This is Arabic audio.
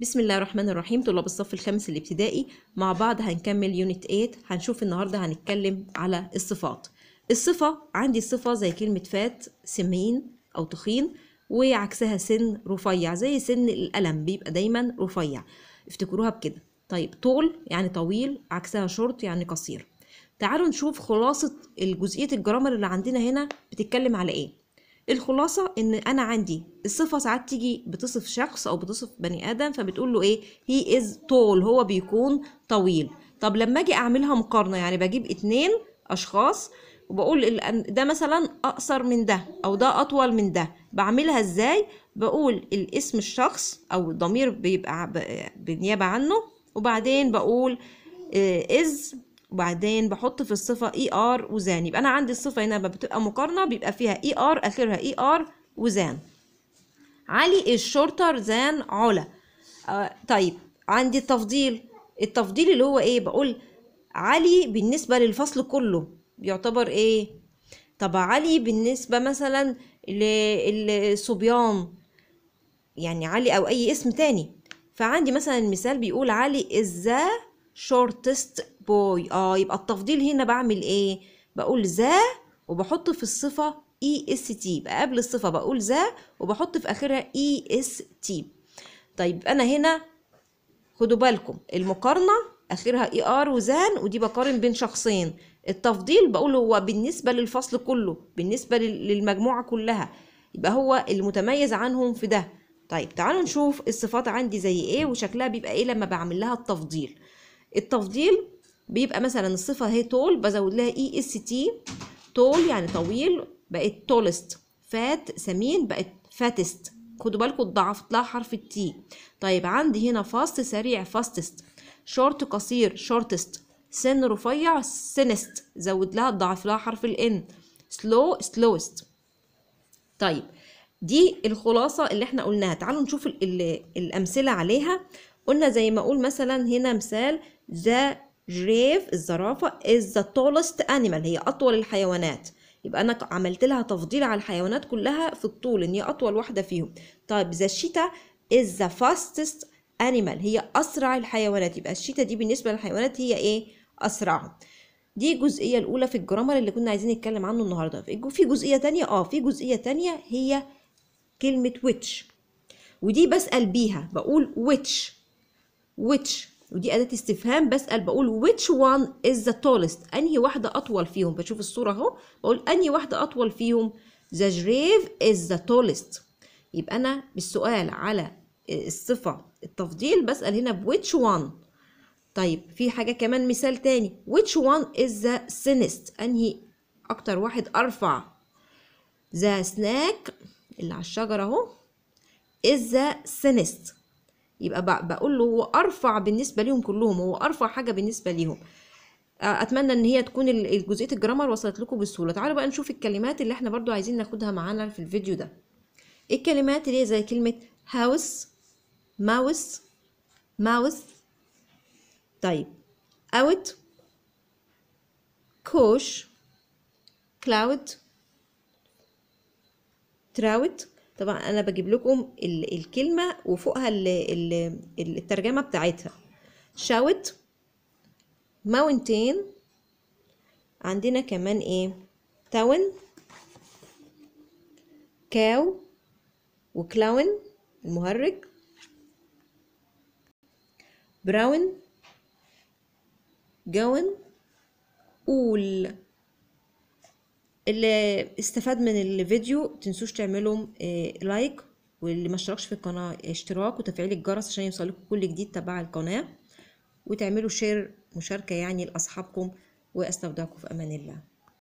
بسم الله الرحمن الرحيم طلاب الصف الخامس الابتدائي مع بعض هنكمل يونت 8 هنشوف النهارده هنتكلم على الصفات الصفة عندي صفة زي كلمة فات سمين أو تخين وعكسها سن رفيع زي سن القلم بيبقى دايما رفيع افتكروها بكده طيب طول يعني طويل عكسها شورت يعني قصير تعالوا نشوف خلاصة الجزئية الجرامر اللي عندنا هنا بتتكلم على ايه الخلاصه ان انا عندي الصفه ساعات تيجي بتصف شخص او بتصف بني ادم فبتقول له ايه هي از طول هو بيكون طويل طب لما اجي اعملها مقارنه يعني بجيب اتنين اشخاص وبقول ده مثلا اقصر من ده او ده اطول من ده بعملها ازاي بقول الاسم الشخص او الضمير بيبقى بنيابه عنه وبعدين بقول از آه، وبعدين بحط في الصفه اي e ار وزان يبقى انا عندي الصفه هنا بتبقى مقارنه بيبقى فيها اي e ار اخرها اي e ار وزان علي الشورتر زان علا آه طيب عندي التفضيل التفضيل اللي هو ايه بقول علي بالنسبه للفصل كله بيعتبر ايه طب علي بالنسبه مثلا للصبيان يعني علي او اي اسم تاني فعندي مثلا مثال بيقول علي الزا shortest boy اه يبقى التفضيل هنا بعمل ايه بقول ذا وبحط في الصفه اي اس تي يبقى قبل الصفه بقول ذا وبحط في اخرها اي اس تي طيب انا هنا خدوا بالكم المقارنه اخرها اي e ار وزان ودي بقارن بين شخصين التفضيل بقول هو بالنسبه للفصل كله بالنسبه للمجموعه كلها يبقى هو المتميز عنهم في ده طيب تعالوا نشوف الصفات عندي زي ايه وشكلها بيبقى ايه لما بعمل لها التفضيل التفضيل بيبقى مثلا الصفة هي تول بزود لها اي اس تي تول يعني طويل بقت تولست فات سمين بقت فاتست خدوا بالكم الضعف لها حرف التي طيب عندي هنا فاست سريع فاستست شورت قصير شورتست سن رفيع سينست زود لها الضعف لها حرف الان سلو سلوست طيب دي الخلاصة اللي احنا قلناها تعالوا نشوف الأمثلة عليها قلنا زي ما اقول مثلا هنا مثال ذا جريف الزرافة is the tallest animal هي أطول الحيوانات يبقى أنا عملت لها تفضيل على الحيوانات كلها في الطول إن هي أطول واحدة فيهم طيب ذا شيتا is the fastest animal هي أسرع الحيوانات يبقى الشيتا دي بالنسبة للحيوانات هي إيه أسرعهم دي الجزئية الأولى في الجرامر اللي كنا عايزين نتكلم عنه النهاردة في جزئية تانية آه في جزئية تانية هي كلمة which ودي بسأل بيها بقول which which ودي أداة استفهام بسأل بقول which one is the tallest أنهي واحدة أطول فيهم بشوف الصورة أهو بقول أنهي واحدة أطول فيهم the grave is the tallest يبقى أنا بالسؤال على الصفة التفضيل بسأل هنا ب which one طيب في حاجة كمان مثال تاني which one is the thinnest أنهي أكتر واحد أرفع the snack اللي على الشجرة أهو is the thinnest يبقى بقول له هو ارفع بالنسبه ليهم كلهم هو ارفع حاجه بالنسبه ليهم اتمنى ان هي تكون جزئيه الجرامر وصلت لكم بسهوله تعالوا بقى نشوف الكلمات اللي احنا برضو عايزين ناخدها معانا في الفيديو ده إيه الكلمات اللي هي زي كلمه هاوس ماوس ماوس طيب اوت كوش كلاود تراوت طبعا انا بجيب لكم الكلمه وفوقها الترجمه بتاعتها شاوت ماونتين عندنا كمان ايه تاون كاو وكلاون المهرج براون جون قول اللي استفاد من الفيديو تنسوش تعملوا لايك آه، واللي ما اشتركش في القناه اشتراك وتفعيل الجرس عشان يوصلكم كل جديد تبع القناه وتعملوا شير مشاركه يعني لاصحابكم واستودعكم في امان الله